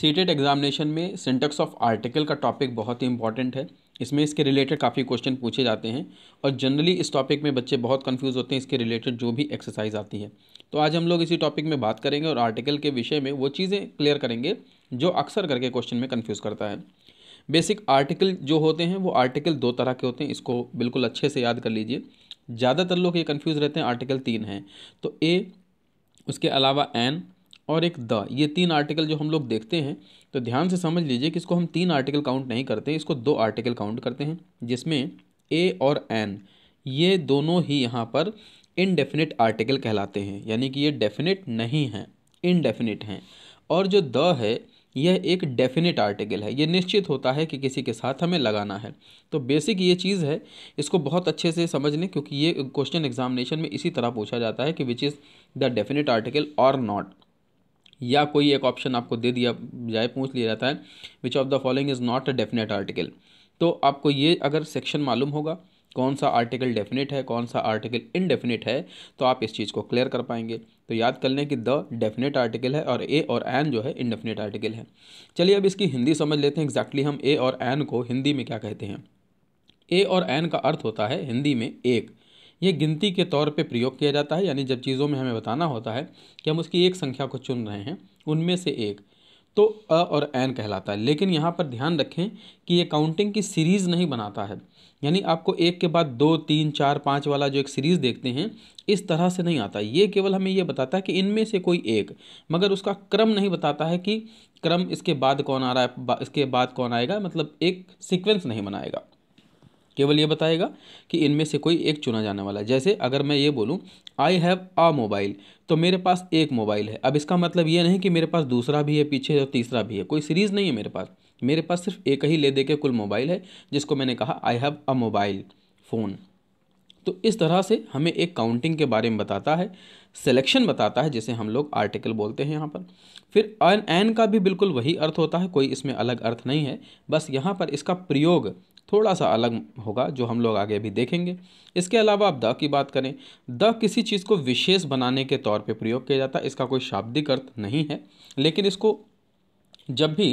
CTET examination में syntax of article का topic बहुत ही इंपॉर्टेंट है इसमें इसके रिलेटेड काफ़ी क्वेश्चन पूछे जाते हैं और जनरली इस टॉपिक में बच्चे बहुत कंफ्यूज होते हैं इसके रिलेटेड जो भी एक्सरसाइज आती है तो आज हम लोग इसी टॉपिक में बात करेंगे और आर्टिकल के विषय में वो चीज़ें क्लियर करेंगे जो अक्सर करके क्वेश्चन में कन्फ्यूज़ करता है बेसिक आर्टिकल जो होते हैं वो आर्टिकल दो तरह के होते हैं इसको बिल्कुल अच्छे से याद कर लीजिए ज़्यादातर लोग ये कन्फ्यूज़ रहते हैं आर्टिकल तीन हैं तो ए उसके अलावा एन और एक द ये तीन आर्टिकल जो हम लोग देखते हैं तो ध्यान से समझ लीजिए कि इसको हम तीन आर्टिकल काउंट नहीं करते इसको दो आर्टिकल काउंट करते हैं जिसमें ए और एन ये दोनों ही यहाँ पर इनडेफिनिट आर्टिकल कहलाते हैं यानी कि ये डेफिनेट नहीं हैं इनडेफिनिट हैं और जो द है यह एक डेफिनेट आर्टिकल है ये निश्चित होता है कि किसी के साथ हमें लगाना है तो बेसिक ये चीज़ है इसको बहुत अच्छे से समझ लें क्योंकि ये क्वेश्चन एग्जामिनेशन में इसी तरह पूछा जाता है कि which is the definite article और नॉट या कोई एक ऑप्शन आपको दे दिया जाए पूछ लिया जाता है which of the following is not a definite article तो आपको ये अगर सेक्शन मालूम होगा कौन सा आर्टिकल डेफिनेट है कौन सा आर्टिकल इनडेफिनेट है तो आप इस चीज़ को क्लियर कर पाएंगे तो याद कर लें कि द डेफिनेट आर्टिकल है और ए और एन जो है इनडेफिनेट आर्टिकल है चलिए अब इसकी हिंदी समझ लेते हैं एग्जैक्टली exactly हम ए और एन को हिंदी में क्या कहते हैं ए और एन का अर्थ होता है हिंदी में एक ये गिनती के तौर पे प्रयोग किया जाता है यानी जब चीज़ों में हमें बताना होता है कि हम उसकी एक संख्या को चुन रहे हैं उनमें से एक तो अ और एन कहलाता है लेकिन यहाँ पर ध्यान रखें कि ये काउंटिंग की सीरीज़ नहीं बनाता है यानी आपको एक के बाद दो तीन चार पाँच वाला जो एक सीरीज़ देखते हैं इस तरह से नहीं आता ये केवल हमें ये बताता है कि इनमें से कोई एक मगर उसका क्रम नहीं बताता है कि क्रम इसके बाद कौन आ रहा है इसके बाद कौन आएगा मतलब एक सीक्वेंस नहीं बनाएगा केवल ये बताएगा कि इनमें से कोई एक चुना जाने वाला है जैसे अगर मैं ये बोलूँ आई हैव आ मोबाइल तो मेरे पास एक मोबाइल है अब इसका मतलब ये नहीं कि मेरे पास दूसरा भी है पीछे और तीसरा भी है कोई सीरीज़ नहीं है मेरे पास मेरे पास सिर्फ एक ही ले दे के कुल मोबाइल है जिसको मैंने कहा I have a mobile phone तो इस तरह से हमें एक काउंटिंग के बारे में बताता है सिलेक्शन बताता है जिसे हम लोग आर्टिकल बोलते हैं यहाँ पर फिर एन का भी बिल्कुल वही अर्थ होता है कोई इसमें अलग अर्थ नहीं है बस यहाँ पर इसका प्रयोग थोड़ा सा अलग होगा जो हम लोग आगे भी देखेंगे इसके अलावा आप द की बात करें द किसी चीज़ को विशेष बनाने के तौर पे प्रयोग किया जाता है इसका कोई शाब्दिक अर्थ नहीं है लेकिन इसको जब भी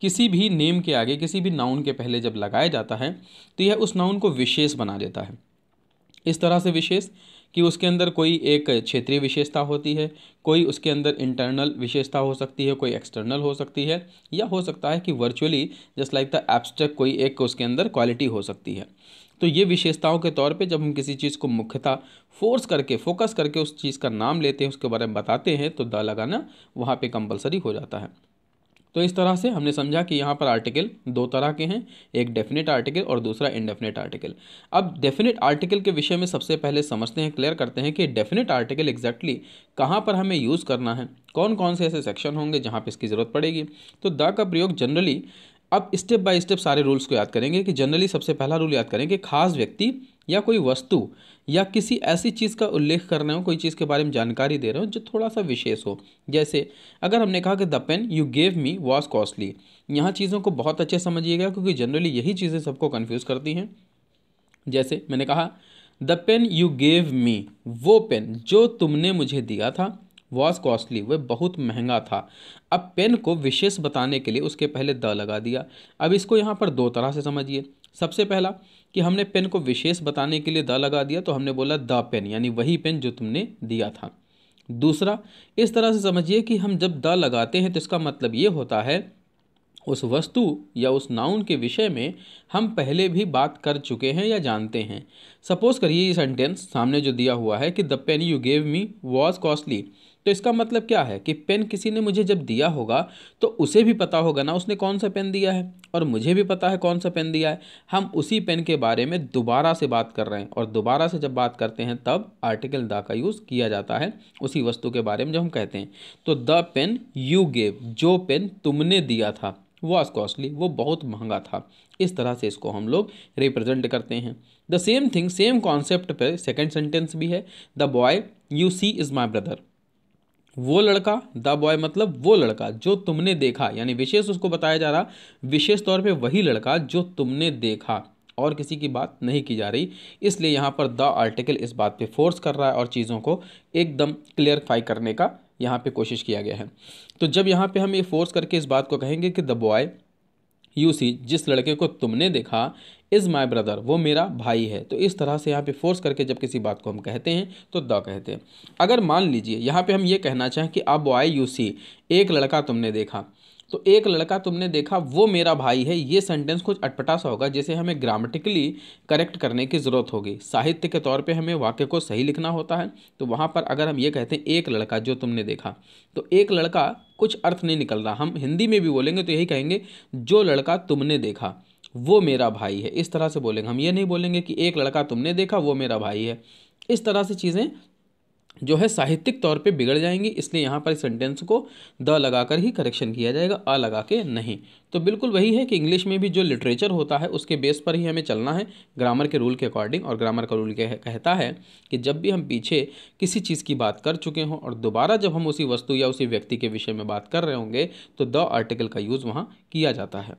किसी भी नेम के आगे किसी भी नाउन के पहले जब लगाया जाता है तो यह उस नाउन को विशेष बना देता है इस तरह से विशेष कि उसके अंदर कोई एक क्षेत्रीय विशेषता होती है कोई उसके अंदर इंटरनल विशेषता हो सकती है कोई एक्सटर्नल हो सकती है या हो सकता है कि virtually just like the abstract कोई एक उसके अंदर क्वालिटी हो सकती है तो ये विशेषताओं के तौर पे जब हम किसी चीज़ को मुख्यतः फोर्स करके फोकस करके उस चीज़ का नाम लेते हैं उसके बारे में बताते हैं तो द लगाना वहाँ पे कंपलसरी हो जाता है तो इस तरह से हमने समझा कि यहाँ पर आर्टिकल दो तरह के हैं एक डेफिनेट आर्टिकल और दूसरा इनडेफिनेट आर्टिकल अब डेफिनेट आर्टिकल के विषय में सबसे पहले समझते हैं क्लियर करते हैं कि डेफिनेट आर्टिकल एग्जैक्टली कहाँ पर हमें यूज़ करना है कौन कौन से ऐसे सेक्शन होंगे जहाँ पर इसकी ज़रूरत पड़ेगी तो द का प्रयोग जनरली अब स्टेप बाय स्टेप सारे रूल्स को याद करेंगे कि जनरली सबसे पहला रूल याद करें कि खास व्यक्ति या कोई वस्तु या किसी ऐसी चीज़ का उल्लेख कर रहे हो कोई चीज़ के बारे में जानकारी दे रहे हो जो थोड़ा सा विशेष हो जैसे अगर हमने कहा कि the pen you gave me was costly यहाँ चीज़ों को बहुत अच्छे समझिएगा क्योंकि जनरली यही चीज़ें सबको कन्फ्यूज़ करती हैं जैसे मैंने कहा the pen you gave me वो पेन जो तुमने मुझे दिया था वॉज कॉस्टली वह बहुत महंगा था अब पेन को विशेष बताने के लिए उसके पहले द लगा दिया अब इसको यहाँ पर दो तरह से समझिए सबसे पहला कि हमने पेन को विशेष बताने के लिए द लगा दिया तो हमने बोला द पेन यानी वही पेन जो तुमने दिया था दूसरा इस तरह से समझिए कि हम जब द लगाते हैं तो इसका मतलब ये होता है उस वस्तु या उस नाउन के विषय में हम पहले भी बात कर चुके हैं या जानते हैं सपोज़ करिए ये सेंटेंस सामने जो दिया हुआ है कि the pen you gave me was costly तो इसका मतलब क्या है कि पेन किसी ने मुझे जब दिया होगा तो उसे भी पता होगा ना उसने कौन सा पेन दिया है और मुझे भी पता है कौन सा पेन दिया है हम उसी पेन के बारे में दोबारा से बात कर रहे हैं और दोबारा से जब बात करते हैं तब आर्टिकल द का यूज़ किया जाता है उसी वस्तु के बारे में जब हम कहते हैं तो द पेन यू गेव जो पेन तुमने दिया था वॉज कॉस्टली वो बहुत महंगा था इस तरह से इसको हम लोग रिप्रेजेंट करते हैं the same thing same concept पर सेकेंड सेंटेंस भी है the boy you see is my brother वो लड़का द बॉय मतलब वो लड़का जो तुमने देखा यानी विशेष उसको बताया जा रहा विशेष तौर पे वही लड़का जो तुमने देखा और किसी की बात नहीं की जा रही इसलिए यहाँ पर द आर्टिकल इस बात पे फोर्स कर रहा है और चीज़ों को एकदम क्लियरफाई करने का यहाँ पे कोशिश किया गया है तो जब यहाँ पे हम ये फोर्स करके इस बात को कहेंगे कि द बॉय यू सी जिस लड़के को तुमने देखा इज़ माई ब्रदर वो मेरा भाई है तो इस तरह से यहाँ पे फोर्स करके जब किसी बात को हम कहते हैं तो द कहते हैं अगर मान लीजिए यहाँ पे हम ये कहना चाहें कि अब आई यू सी एक लड़का तुमने देखा तो एक लड़का तुमने देखा वो मेरा भाई है ये सेंटेंस कुछ अटपटा सा होगा जिसे हमें ग्रामेटिकली करेक्ट करने की ज़रूरत होगी साहित्य के तौर पे हमें वाक्य को सही लिखना होता है तो वहाँ पर अगर हम ये कहते हैं एक लड़का जो तुमने देखा तो एक लड़का कुछ अर्थ नहीं निकल रहा हम हिंदी में भी बोलेंगे तो यही कहेंगे जो लड़का तुमने देखा वो मेरा भाई है इस तरह से बोलेंगे हम ये नहीं बोलेंगे कि एक लड़का तुमने देखा वो मेरा भाई है इस तरह से चीज़ें जो है साहित्यिक तौर पे बिगड़ जाएंगी इसलिए यहाँ पर इस सेंटेंस को द लगाकर ही करेक्शन किया जाएगा अ लगा के नहीं तो बिल्कुल वही है कि इंग्लिश में भी जो लिटरेचर होता है उसके बेस पर ही हमें चलना है ग्रामर के रूल के अकॉर्डिंग और ग्रामर का रूल कह, कहता है कि जब भी हम पीछे किसी चीज़ की बात कर चुके हों और दोबारा जब हम उसी वस्तु या उसी व्यक्ति के विषय में बात कर रहे होंगे तो द आर्टिकल का यूज़ वहाँ किया जाता है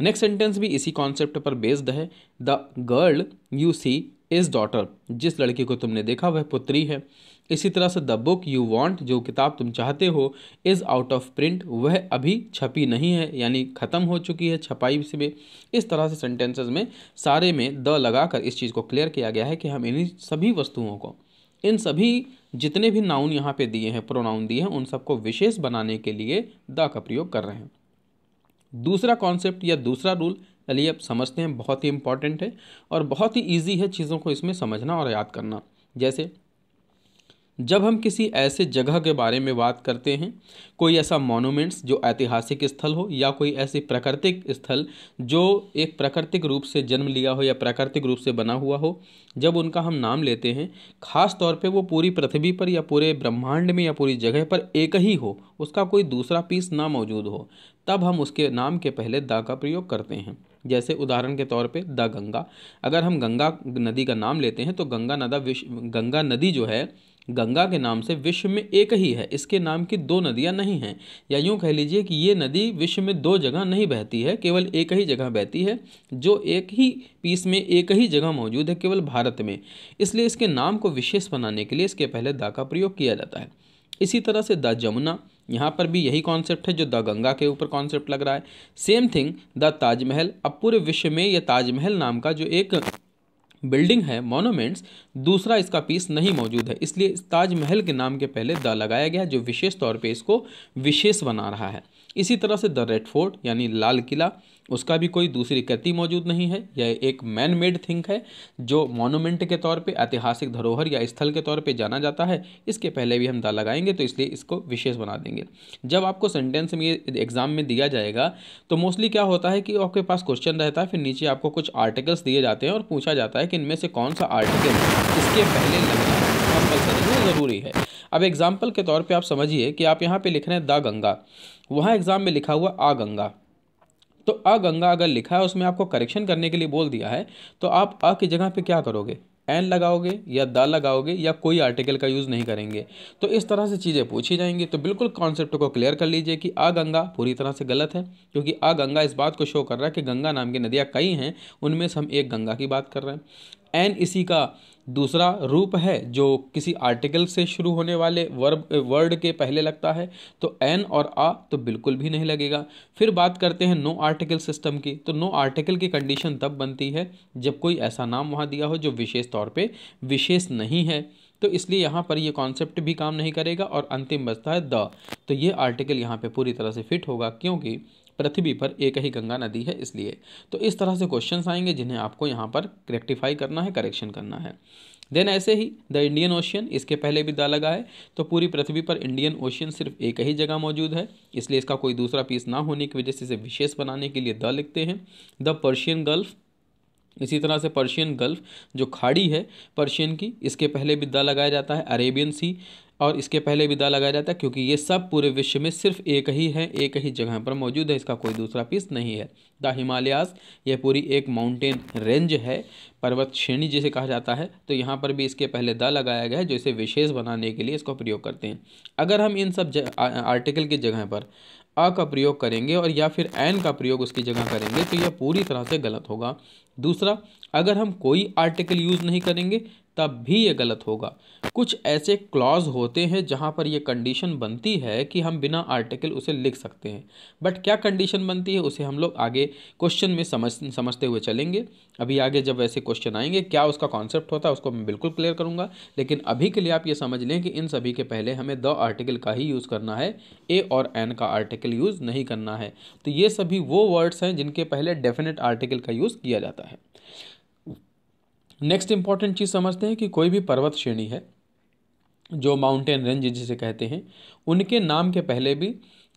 नेक्स्ट सेंटेंस भी इसी कॉन्सेप्ट पर बेस्ड है the girl you see is daughter जिस लड़की को तुमने देखा वह पुत्री है इसी तरह से द बुक यू वांट जो किताब तुम चाहते हो इज़ आउट ऑफ प्रिंट वह अभी छपी नहीं है यानी ख़त्म हो चुकी है छपाई से में इस तरह से सेंटेंसेस में सारे में द लगाकर इस चीज़ को क्लियर किया गया है कि हम इन्हीं सभी वस्तुओं को इन सभी जितने भी नाउन यहाँ पे दिए हैं प्रोनाउन दिए हैं उन सबको विशेष बनाने के लिए द का प्रयोग कर रहे हैं दूसरा कॉन्सेप्ट या दूसरा रूल चलिए अब समझते हैं बहुत ही इंपॉर्टेंट है और बहुत ही ईजी है चीज़ों को इसमें समझना और याद करना जैसे जब हम किसी ऐसे जगह के बारे में बात करते हैं कोई ऐसा मोनूमेंट्स जो ऐतिहासिक स्थल हो या कोई ऐसी प्राकृतिक स्थल जो एक प्राकृतिक रूप से जन्म लिया हो या प्राकृतिक रूप से बना हुआ हो जब उनका हम नाम लेते हैं ख़ास तौर पे वो पूरी पृथ्वी पर या पूरे ब्रह्मांड में या पूरी जगह पर एक ही हो उसका कोई दूसरा पीस ना मौजूद हो तब हम उसके नाम के पहले दा का प्रयोग करते हैं जैसे उदाहरण के तौर पे द गंगा अगर हम गंगा नदी का नाम लेते हैं तो गंगा नदा विश्व गंगा नदी जो है गंगा के नाम से विश्व में एक ही है इसके नाम की दो नदियां नहीं हैं या यूं कह लीजिए कि ये नदी विश्व में दो जगह नहीं बहती है केवल एक ही जगह बहती है जो एक ही पीस में एक ही जगह मौजूद है केवल भारत में इसलिए इसके नाम को विशेष बनाने के लिए इसके पहले दा का प्रयोग किया जाता है इसी तरह से द जमुना यहाँ पर भी यही कॉन्सेप्ट है जो द गंगा के ऊपर कॉन्सेप्ट लग रहा है सेम थिंग द ताजमहल अब पूरे विश्व में यह ताजमहल नाम का जो एक बिल्डिंग है मोनोमेंट्स दूसरा इसका पीस नहीं मौजूद है इसलिए इस ताजमहल के नाम के पहले द लगाया गया जो विशेष तौर पे इसको विशेष बना रहा है इसी तरह से द रेड फोर्ट यानी लाल किला उसका भी कोई दूसरी कृति मौजूद नहीं है यह एक मैन मेड थिंक है जो मोनूमेंट के तौर पे ऐतिहासिक धरोहर या स्थल के तौर पे जाना जाता है इसके पहले भी हम दा लगाएंगे तो इसलिए इसको विशेष बना देंगे जब आपको सेंटेंस में एग्ज़ाम में दिया जाएगा तो मोस्टली क्या होता है कि आपके पास क्वेश्चन रहता है फिर नीचे आपको कुछ आर्टिकल्स दिए जाते हैं और पूछा जाता है कि इनमें से कौन सा आर्टिकल इसके पहले लगना ज़रूरी है अब एग्ज़ाम्पल के तौर पर आप समझिए कि आप यहाँ पर लिख रहे हैं द गंगा वहाँ एग्ज़ाम में लिखा हुआ आ गंगा तो गंगा अगर लिखा है उसमें आपको करेक्शन करने के लिए बोल दिया है तो आप अ की जगह पे क्या करोगे एन लगाओगे या द लगाओगे या कोई आर्टिकल का यूज़ नहीं करेंगे तो इस तरह से चीज़ें पूछी जाएंगी तो बिल्कुल कॉन्सेप्ट को क्लियर कर लीजिए कि आ गंगा पूरी तरह से गलत है क्योंकि आ गंगा इस बात को शो कर रहा है कि गंगा नाम की नदियाँ कई हैं उनमें से हम एक गंगा की बात कर रहे हैं एन इसी का दूसरा रूप है जो किसी आर्टिकल से शुरू होने वाले वर्ब वर्ड के पहले लगता है तो एन और आ तो बिल्कुल भी नहीं लगेगा फिर बात करते हैं नो आर्टिकल सिस्टम की तो नो आर्टिकल की कंडीशन तब बनती है जब कोई ऐसा नाम वहाँ दिया हो जो विशेष तौर पे विशेष नहीं है तो इसलिए यहाँ पर ये कॉन्सेप्ट भी काम नहीं करेगा और अंतिम बचता है द तो ये आर्टिकल यहाँ पे पूरी तरह से फिट होगा क्योंकि पृथ्वी पर एक ही गंगा नदी है इसलिए तो इस तरह से क्वेश्चन आएंगे जिन्हें आपको यहाँ पर रेक्टिफाई करना है करेक्शन करना है देन ऐसे ही द इंडियन ओशियन इसके पहले भी द लगा है तो पूरी पृथ्वी पर इंडियन ओशियन सिर्फ एक ही जगह मौजूद है इसलिए इसका कोई दूसरा पीस ना होने की वजह से इसे विशेष बनाने के लिए द लिखते हैं द पर्शियन गल्फ़ इसी तरह से पर्शियन गल्फ़ जो खाड़ी है पर्शियन की इसके पहले भी दा लगाया जाता है अरेबियन सी और इसके पहले भी दा लगाया जाता है क्योंकि ये सब पूरे विश्व में सिर्फ एक ही है एक ही जगह पर मौजूद है इसका कोई दूसरा पीस नहीं है द हिमालयास ये पूरी एक माउंटेन रेंज है पर्वत श्रेणी जिसे कहा जाता है तो यहाँ पर भी इसके पहले दा लगाया गया है जो इसे विशेष बनाने के लिए इसका प्रयोग करते हैं अगर हम इन सब आर्टिकल की जगह पर अ का प्रयोग करेंगे और या फिर एन का प्रयोग उसकी जगह करेंगे तो यह पूरी तरह से गलत होगा दूसरा अगर हम कोई आर्टिकल यूज़ नहीं करेंगे तब भी ये गलत होगा कुछ ऐसे क्लॉज होते हैं जहाँ पर यह कंडीशन बनती है कि हम बिना आर्टिकल उसे लिख सकते हैं बट क्या कंडीशन बनती है उसे हम लोग आगे क्वेश्चन में समझ समझते हुए चलेंगे अभी आगे जब ऐसे क्वेश्चन आएंगे क्या उसका कॉन्सेप्ट होता है उसको मैं बिल्कुल क्लियर करूँगा लेकिन अभी के लिए आप ये समझ लें कि इन सभी के पहले हमें द आर्टिकल का ही यूज़ करना है ए और एन का आर्टिकल यूज़ नहीं करना है तो ये सभी वो वर्ड्स हैं जिनके पहले डेफिनेट आर्टिकल का यूज़ किया जाता है नेक्स्ट इंपॉर्टेंट चीज़ समझते हैं कि कोई भी पर्वत श्रेणी है जो माउंटेन रेंज जिसे कहते हैं उनके नाम के पहले भी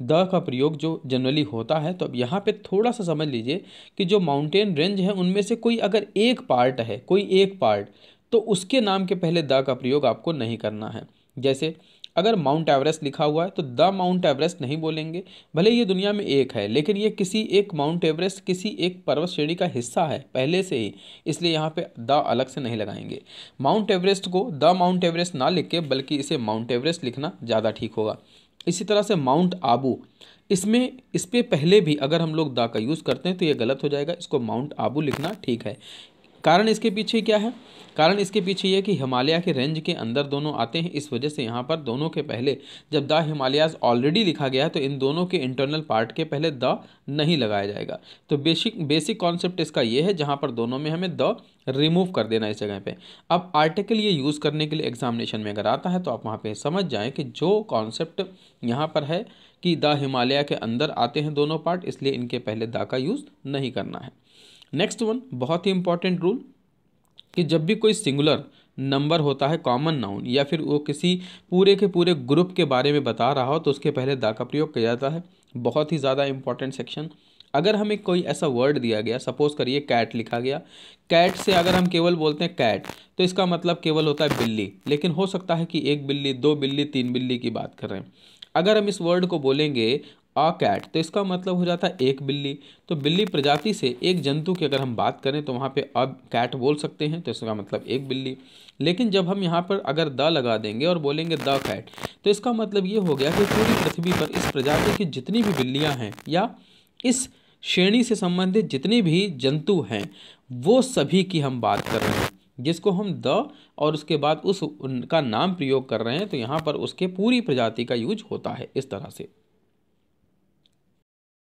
द का प्रयोग जो जनरली होता है तो अब यहाँ पे थोड़ा सा समझ लीजिए कि जो माउंटेन रेंज है उनमें से कोई अगर एक पार्ट है कोई एक पार्ट तो उसके नाम के पहले द का प्रयोग आपको नहीं करना है जैसे अगर माउंट एवरेस्ट लिखा हुआ है तो द माउंट एवरेस्ट नहीं बोलेंगे भले ये दुनिया में एक है लेकिन ये किसी एक माउंट एवरेस्ट किसी एक पर्वत श्रेणी का हिस्सा है पहले से ही इसलिए यहाँ पे द अलग से नहीं लगाएंगे माउंट एवरेस्ट को द माउंट एवरेस्ट ना लिख के बल्कि इसे माउंट एवरेस्ट लिखना ज़्यादा ठीक होगा इसी तरह से माउंट आबू इसमें इस पर पहले भी अगर हम लोग दा का यूज़ करते हैं तो ये गलत हो जाएगा इसको माउंट आबू लिखना ठीक है कारण इसके पीछे क्या है कारण इसके पीछे ये कि हिमालय के रेंज के अंदर दोनों आते हैं इस वजह से यहाँ पर दोनों के पहले जब द हिमालयाज ऑलरेडी लिखा गया है तो इन दोनों के इंटरनल पार्ट के पहले द नहीं लगाया जाएगा तो बेसिक बेसिक कॉन्सेप्ट इसका ये है जहाँ पर दोनों में हमें द रिमूव कर देना इस जगह पे अब आर्टिकल ये यूज़ करने के लिए एग्जामिनेशन में अगर आता है तो आप वहाँ पर समझ जाएँ कि जो कॉन्सेप्ट यहाँ पर है कि द हिमालय के अंदर आते हैं दोनों पार्ट इसलिए इनके पहले द का यूज़ नहीं करना है नेक्स्ट वन बहुत ही इंपॉर्टेंट रूल कि जब भी कोई सिंगुलर नंबर होता है कॉमन नाउन या फिर वो किसी पूरे के पूरे ग्रुप के बारे में बता रहा हो तो उसके पहले दा का प्रयोग किया जाता है बहुत ही ज़्यादा इंपॉर्टेंट सेक्शन अगर हमें कोई ऐसा वर्ड दिया गया सपोज करिए कैट लिखा गया कैट से अगर हम केवल बोलते हैं कैट तो इसका मतलब केवल होता है बिल्ली लेकिन हो सकता है कि एक बिल्ली दो बिल्ली तीन बिल्ली की बात कर रहे हैं अगर हम इस वर्ड को बोलेंगे अ कैट तो इसका मतलब हो जाता है एक बिल्ली तो बिल्ली प्रजाति से एक जंतु की अगर हम बात करें तो वहाँ पे अ कैट बोल सकते हैं तो इसका मतलब एक बिल्ली लेकिन जब हम यहाँ पर अगर द लगा देंगे और बोलेंगे द कैट तो इसका मतलब ये हो गया कि पूरी पृथ्वी पर इस प्रजाति की जितनी भी बिल्लियाँ हैं या इस श्रेणी से संबंधित जितने भी जंतु हैं वो सभी की हम बात कर रहे हैं जिसको हम द और उसके बाद उस उनका नाम प्रयोग कर रहे हैं तो यहाँ पर उसके पूरी प्रजाति का यूज होता है इस तरह से